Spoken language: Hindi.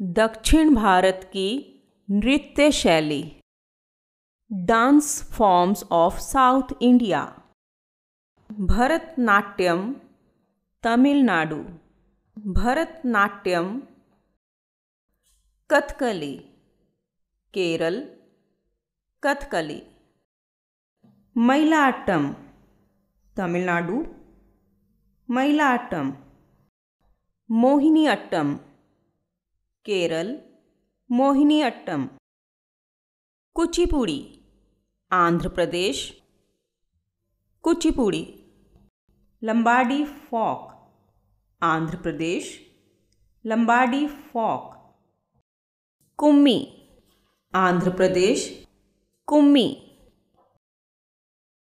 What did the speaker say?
दक्षिण भारत की नृत्य शैली dance forms of south India Bharatanatyam Tamil Nadu Bharatanatyam Kathakali Kerala Kathakali Mayilattam Tamil Nadu Mayilattam Mohiniyattam Kerala Mohiniyattam Kuchipudi Andhra Pradesh Kuchipudi Lambadi folk Andhra Pradesh Lambadi folk Kummi Andhra Pradesh Kummi